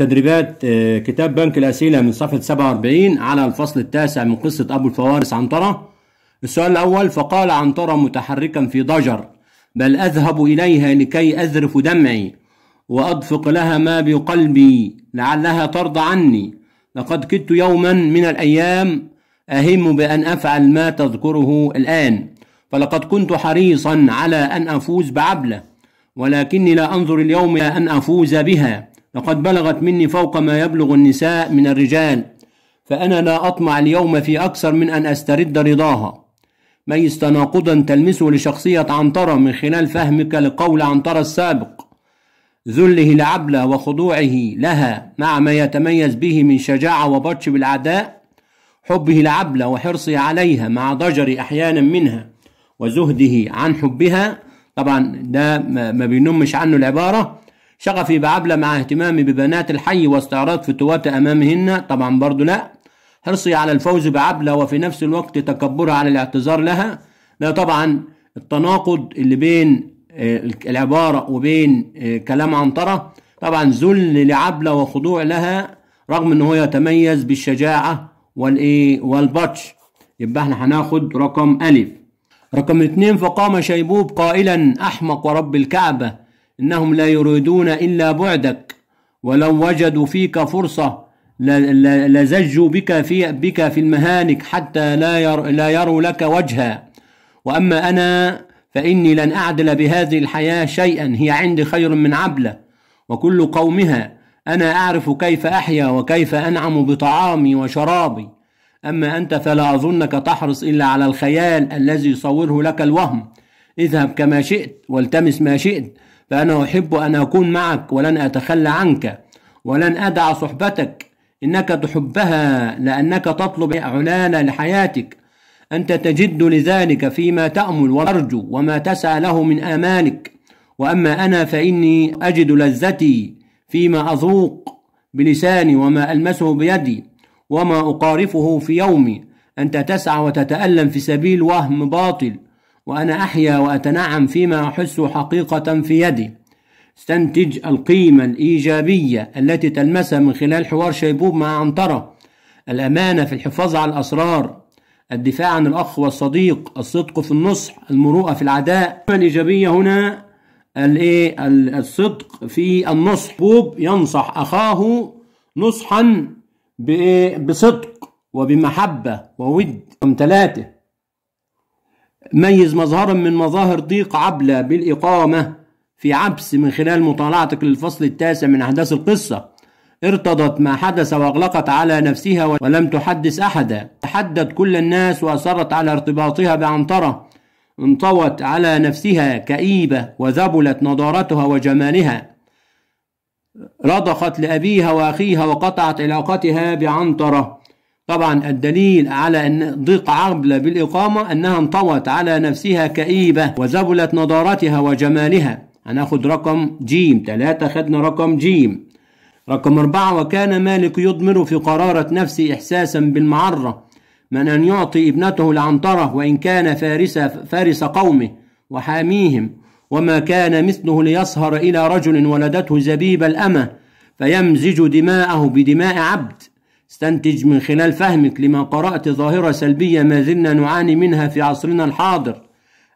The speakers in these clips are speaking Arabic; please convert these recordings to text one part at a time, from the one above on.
التدريبات آه، كتاب بنك الأسئلة من صفحة 47 على الفصل التاسع من قصة أبو الفوارس عنترة السؤال الأول فقال عنترة متحركا في ضجر بل أذهب إليها لكي أذرف دمعي وأدفق لها ما بقلبي لعلها ترضى عني لقد كدت يوما من الأيام أهم بأن أفعل ما تذكره الآن فلقد كنت حريصا على أن أفوز بعبلة ولكني لا أنظر اليوم إلى أن أفوز بها لقد بلغت مني فوق ما يبلغ النساء من الرجال فأنا لا أطمع اليوم في أكثر من أن أسترد رضاها ميز تناقضا تلمسه لشخصية عنترة من خلال فهمك لقول عنترة السابق ذله لعبلة وخضوعه لها مع ما يتميز به من شجاعة وبطش بالعداء حبه لعبلة وحرصه عليها مع ضجر أحيانا منها وزهده عن حبها طبعا ده ما بينمش عنه العبارة شغفي بعبلة مع اهتمامي ببنات الحي واستعراض فتوات أمامهن طبعا برضو لا حرصي على الفوز بعبلة وفي نفس الوقت تكبرها على الاعتذار لها لا طبعا التناقض اللي بين آه، العبارة وبين آه، كلام عنترة طبعا ذل لعبلة وخضوع لها رغم ان هو يتميز بالشجاعة والايه والبطش يبقى احنا هناخد رقم ألف رقم اتنين فقام شيبوب قائلا أحمق ورب الكعبة إنهم لا يريدون إلا بعدك ولو وجدوا فيك فرصة لزجوا بك في بك في المهانك حتى لا ير لا يروا لك وجها وأما أنا فإني لن أعدل بهذه الحياة شيئا هي عندي خير من عبلة وكل قومها أنا أعرف كيف أحيا وكيف أنعم بطعامي وشرابي أما أنت فلا أظنك تحرص إلا على الخيال الذي يصوره لك الوهم اذهب كما شئت والتمس ما شئت فأنا أحب أن أكون معك ولن أتخلى عنك ولن أدع صحبتك إنك تحبها لأنك تطلب علانا لحياتك أنت تجد لذلك فيما تأمل وترجو وما تسعى له من آمالك وأما أنا فإني أجد لذتي فيما أذوق بلساني وما ألمسه بيدي وما أقارفه في يومي أنت تسعى وتتألم في سبيل وهم باطل وأنا أحيا وأتنعم فيما أحس حقيقة في يدي استنتج القيمة الإيجابية التي تلمسها من خلال حوار شيبوب مع عنترة الأمانة في الحفاظ على الأسرار الدفاع عن الأخ والصديق الصدق في النصح المروءة في العداء الإيجابية هنا الايه الصدق في النصح بوب ينصح اخاه نصحا بصدق وبمحبه وود رقم ثلاثه ميز مظهرا من مظاهر ضيق عبلة بالإقامة في عبس من خلال مطالعتك للفصل التاسع من أحداث القصة ارتضت ما حدث وأغلقت على نفسها ولم تحدث أحدا تحدت كل الناس وأصرت على ارتباطها بعنطرة انطوت على نفسها كئيبة وذبلت نضارتها وجمالها رضخت لأبيها وأخيها وقطعت علاقتها بعنطرة طبعا الدليل على أن ضيق عربلة بالإقامة أنها انطوت على نفسها كئيبة وذبلت نضارتها وجمالها هناخد رقم جيم ثلاثة خدنا رقم جيم رقم أربعة وكان مالك يضمر في قرارة نفسه إحساسا بالمعرة من أن يعطي ابنته العنطرة وإن كان فارس, فارس قومه وحاميهم وما كان مثله ليصهر إلى رجل ولدته زبيب الأمة فيمزج دماءه بدماء عبد استنتج من خلال فهمك لما قرأت ظاهرة سلبية ما زلنا نعاني منها في عصرنا الحاضر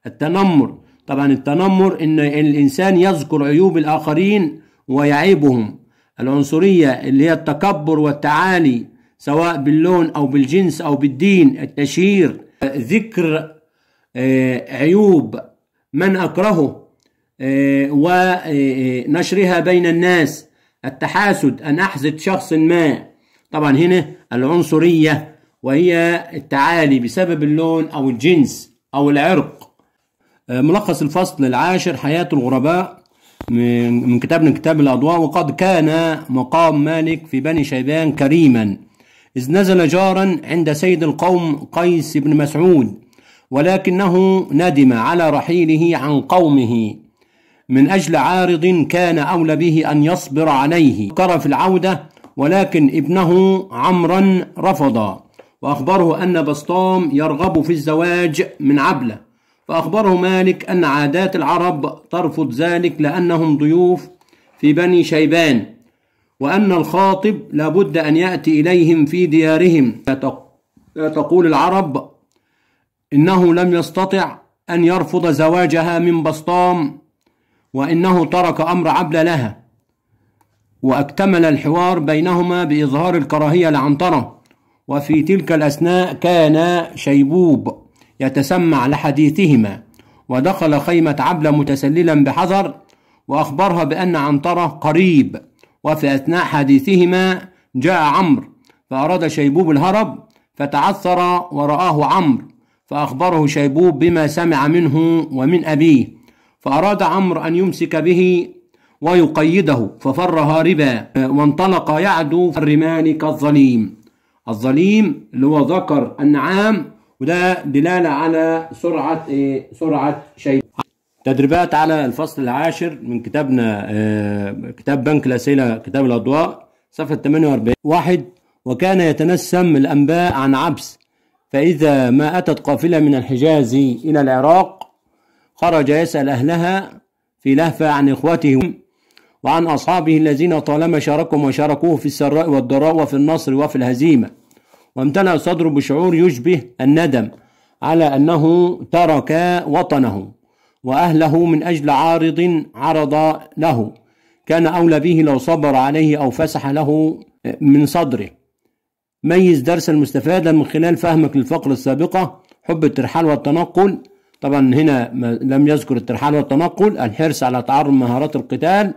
التنمر طبعا التنمر ان الانسان يذكر عيوب الاخرين ويعيبهم العنصرية اللي هي التكبر والتعالي سواء باللون او بالجنس او بالدين التشهير ذكر آه، عيوب من اكرهه آه، ونشرها بين الناس التحاسد ان احسد شخص ما طبعا هنا العنصرية وهي التعالي بسبب اللون أو الجنس أو العرق آه، ملخص الفصل العاشر حياة الغرباء من كتابنا كتاب الأضواء وقد كان مقام مالك في بني شيبان كريما إذ نزل جارا عند سيد القوم قيس بن مسعود ولكنه ندم على رحيله عن قومه من أجل عارض كان أولى به أن يصبر عليه فكر في العودة ولكن ابنه عمرا رفض وأخبره أن بسطام يرغب في الزواج من عبلة فأخبره مالك أن عادات العرب ترفض ذلك لأنهم ضيوف في بني شيبان وأن الخاطب لابد أن يأتي إليهم في ديارهم تقول العرب إنه لم يستطع أن يرفض زواجها من بسطام وإنه ترك أمر عبلة لها وأكتمل الحوار بينهما بإظهار الكراهية لعنطره وفي تلك الأثناء كان شيبوب يتسمع لحديثهما ودخل خيمة عبلة متسللا بحذر وأخبرها بأن عنطره قريب وفي أثناء حديثهما جاء عمرو فأراد شيبوب الهرب فتعثر ورآه عمرو فأخبره شيبوب بما سمع منه ومن أبيه فأراد عمرو أن يمسك به ويقيده ففر هاربا وانطلق يعدو في الرمان كالظليم الظليم اللي هو ذكر النعام وده دلالة على سرعة إيه سرعة شيء تدريبات على الفصل العاشر من كتابنا آه، كتاب بنك الأسئلة كتاب الأضواء صفحة 48 واحد وكان يتنسم الأنباء عن عبس فإذا ما أتت قافلة من الحجاز إلى العراق خرج يسأل أهلها في لهفة عن إخوته وعن أصحابه الذين طالما شاركهم وشاركوه في السراء والضراء وفي النصر وفي الهزيمة وامتلأ صدره بشعور يشبه الندم على أنه ترك وطنه وأهله من أجل عارض عرض له كان أولى به لو صبر عليه أو فسح له من صدره ميز درس المستفادة من خلال فهمك للفقرة السابقة حب الترحال والتنقل طبعا هنا لم يذكر الترحال والتنقل الحرص على تعرض مهارات القتال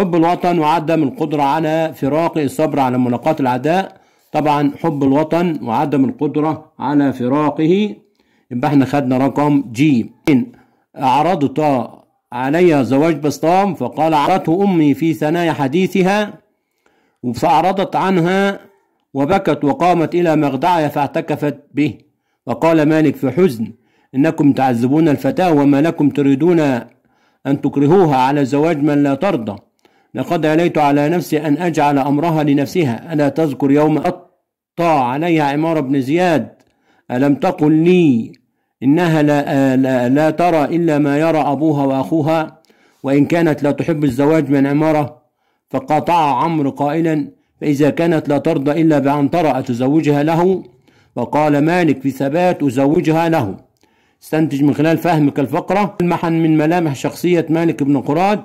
حب الوطن وعدم القدرة على فراق الصبر على ملاقاة العداء طبعا حب الوطن وعدم القدرة على فراقه يبقى احنا خدنا رقم جي أعرضت علي زواج بسطام فقال عرضته أمي في ثنايا حديثها فأعرضت عنها وبكت وقامت إلى مخدعها فاعتكفت به وقال مالك في حزن إنكم تعذبون الفتاة وما لكم تريدون أن تكرهوها على زواج من لا ترضى لقد عليت على نفسي أن أجعل أمرها لنفسها ألا تذكر يوم أطى عليها عمار بن زياد ألم تقل لي إنها لا, لا, لا ترى إلا ما يرى أبوها وأخوها وإن كانت لا تحب الزواج من عمارة فقطع عمرو قائلا فإذا كانت لا ترضى إلا بعنترة أتزوجها له وقال مالك في ثبات أزوجها له استنتج من خلال فهمك الفقرة ملمحا من ملامح شخصية مالك بن قراد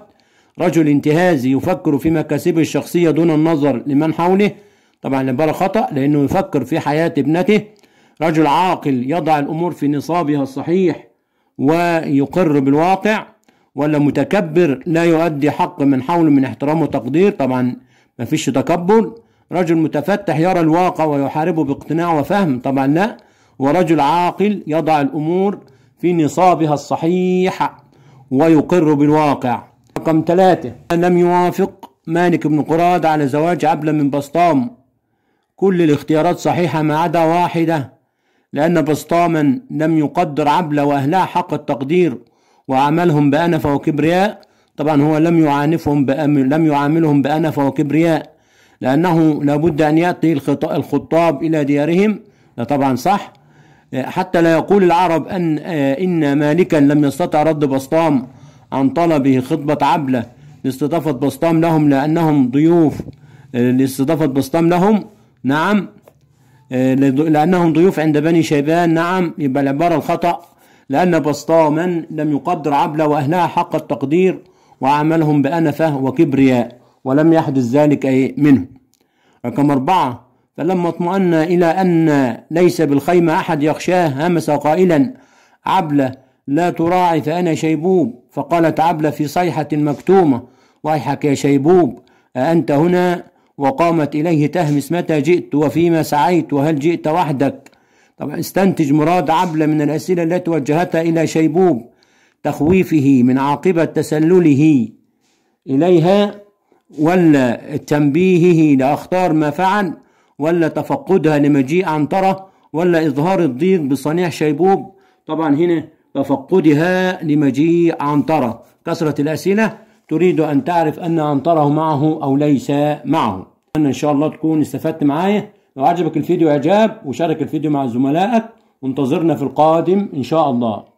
رجل انتهازي يفكر في مكاسبه الشخصية دون النظر لمن حوله طبعا العبارة خطأ لأنه يفكر في حياة ابنته رجل عاقل يضع الأمور في نصابها الصحيح ويقر بالواقع ولا متكبر لا يؤدي حق من حوله من احترام وتقدير طبعا ما فيش تكبر رجل متفتح يرى الواقع ويحاربه باقتناع وفهم طبعا لا ورجل عاقل يضع الأمور في نصابها الصحيح ويقر بالواقع رقم ثلاثة لم يوافق مالك بن قراد على زواج عبلة من بسطام كل الاختيارات صحيحة ما عدا واحدة لأن بسطاما لم يقدر عبلة وأهلها حق التقدير وعملهم بأنفة وكبرياء طبعا هو لم يعانفهم بأم لم يعاملهم بأنفة وكبرياء لأنه لابد أن يأتي الخطاب إلى ديارهم ده طبعا صح حتى لا يقول العرب أن إن مالكا لم يستطع رد بسطام عن طلبه خطبة عبلة لاستضافة بسطام لهم لأنهم ضيوف آه، لاستضافة بسطام لهم نعم آه، لأنهم ضيوف عند بني شيبان نعم يبقى العبارة الخطأ لأن بسطاما لم يقدر عبلة وأهلها حق التقدير وعملهم بأنفة وكبرياء ولم يحدث ذلك أي منه رقم أربعة فلما اطمأن إلى أن ليس بالخيمة أحد يخشاه همس قائلا عبلة لا تراعي فأنا شيبوب فقالت عبلة في صيحة مكتومة ويحك يا شيبوب أأنت هنا وقامت إليه تهمس متى جئت وفيما سعيت وهل جئت وحدك طبعا استنتج مراد عبلة من الأسئلة التي وجهتها إلى شيبوب تخويفه من عاقبة تسلله إليها ولا تنبيهه لأخطار ما فعل ولا تفقدها لمجيء عنترة ولا إظهار الضيق بصنيع شيبوب طبعا هنا تفقدها لمجيء عنترة كثرة الأسئلة تريد أن تعرف أن عنتره معه أو ليس معه أنا إن شاء الله تكون استفدت معايا لو عجبك الفيديو إعجاب وشارك الفيديو مع زملائك وانتظرنا في القادم إن شاء الله